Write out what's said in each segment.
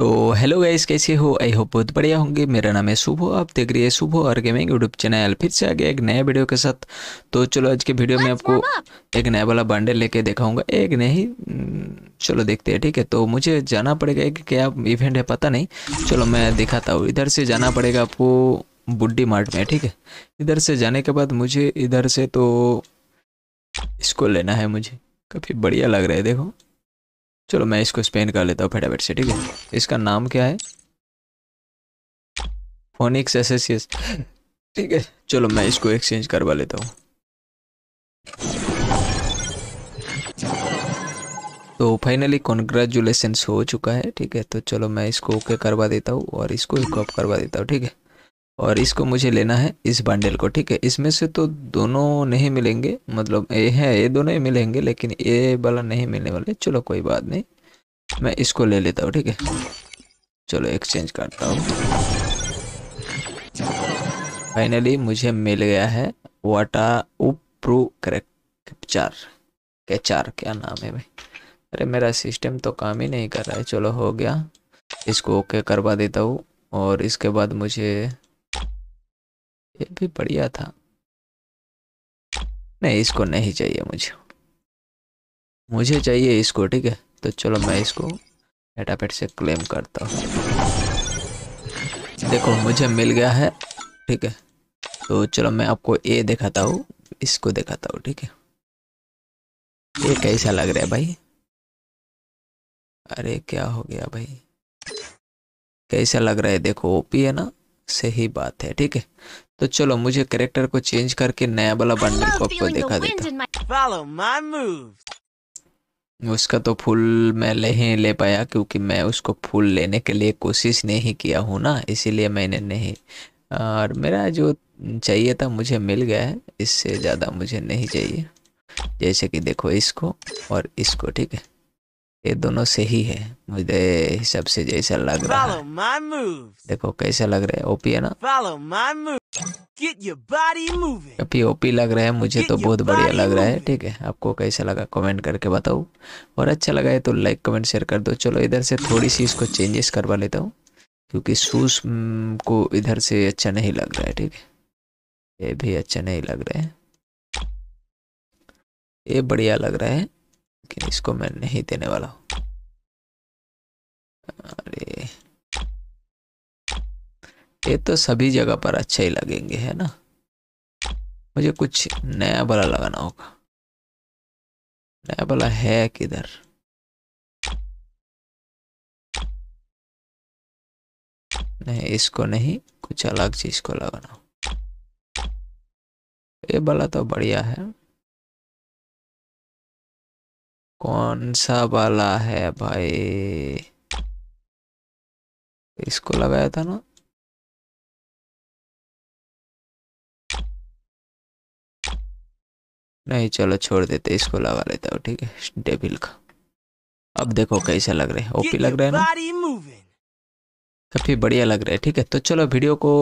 तो hello guys कैसे हो आई होप बहुत बढ़िया होंगे मेरा नाम है शुभ आप देख रही है शुभ और गेमिंग यूट्यूब चैनल फिर से आ गया एक नया वीडियो के साथ तो चलो आज के वीडियो में आपको एक नया वाला बंडल लेके दिखाऊंगा एक नहीं हम्म, चलो देखते हैं ठीक है तो मुझे जाना पड़ेगा एक क्या इवेंट है पता नहीं चलो मैं दिखाता हूँ इधर से जाना पड़ेगा आपको बुड्डी मार्ट में ठीक है इधर से जाने के बाद मुझे इधर से तो इसको लेना है मुझे काफ़ी बढ़िया लग रहा है देखो चलो मैं इसको स्पेन कर लेता हूँ फटाफट से ठीक है इसका नाम क्या है फोनिक्स एसेसियस ठीक है चलो मैं इसको एक्सचेंज करवा लेता हूँ तो फाइनली कॉन्ग्रेचुलेसन्स हो चुका है ठीक है तो चलो मैं इसको ओके करवा देता हूँ और इसको हिकअप करवा देता हूँ ठीक है और इसको मुझे लेना है इस बंडल को ठीक है इसमें से तो दोनों नहीं मिलेंगे मतलब ये है ये दोनों ही मिलेंगे लेकिन ये वाला नहीं मिलने वाले चलो कोई बात नहीं मैं इसको ले लेता हूँ ठीक है चलो एक्सचेंज करता हूँ फाइनली मुझे मिल गया है वाटा उप्रू कैप्चर कैचार क्या नाम है भाई अरे मेरा सिस्टम तो काम ही नहीं कर रहा है चलो हो गया इसको ओके करवा देता हूँ और इसके बाद मुझे फिर भी बढ़िया था नहीं इसको नहीं चाहिए मुझे मुझे चाहिए इसको ठीक है तो चलो मैं इसको डाटापेट से क्लेम करता हूँ देखो मुझे मिल गया है ठीक है तो चलो मैं आपको ए दिखाता हूँ इसको दिखाता हूँ ठीक है ये कैसा लग रहा है भाई अरे क्या हो गया भाई कैसा लग रहा है देखो ओपी है ना सही बात है ठीक है तो चलो मुझे करेक्टर को चेंज करके नया वाला बंडल को आपको देखा देता उसका तो फूल मैं ले ही ले पाया क्योंकि मैं उसको फूल लेने के लिए कोशिश नहीं किया हूँ ना इसीलिए मैंने नहीं और मेरा जो चाहिए था मुझे मिल गया है इससे ज़्यादा मुझे नहीं चाहिए जैसे कि देखो इसको और इसको ठीक है ये दोनों सही है मुझे हिसाब से जैसा लग रहा है देखो कैसा लग रहा है ओपी है ना अभी ओपी लग रहा है मुझे तो बहुत बढ़िया लग रहा है ठीक है आपको कैसा लगा कमेंट करके बताओ और अच्छा लगा है तो लाइक कमेंट शेयर कर दो चलो इधर से थोड़ी सी इसको चेंजेस करवा लेता हूँ क्योंकि शूज mm, को इधर से अच्छा नहीं लग रहा है ठीक है ये भी अच्छा नहीं लग रहा है ये बढ़िया लग रहा है लेकिन इसको मैं नहीं देने वाला हूं अरे ये तो सभी जगह पर अच्छा ही लगेंगे है ना मुझे कुछ नया बला लगाना होगा नया बला है किधर नहीं इसको नहीं कुछ अलग चीज को लगाना ये बला तो बढ़िया है कौन सा वाला है भाई इसको लगाया था ना नहीं चलो छोड़ देते इसको लगा लेता हूँ ठीक है डेबिल का अब देखो कैसा लग रहा है ओपी लग रहे हैं ना काफ़ी बढ़िया लग रहा है ठीक है तो चलो वीडियो को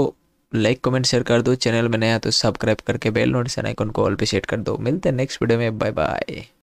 लाइक कमेंट शेयर कर दो चैनल में नया तो सब्सक्राइब करके बेल नोटिफिकेशन आइकन को ऑल पे सेट कर दो मिलते हैं नेक्स्ट वीडियो में बाय बाय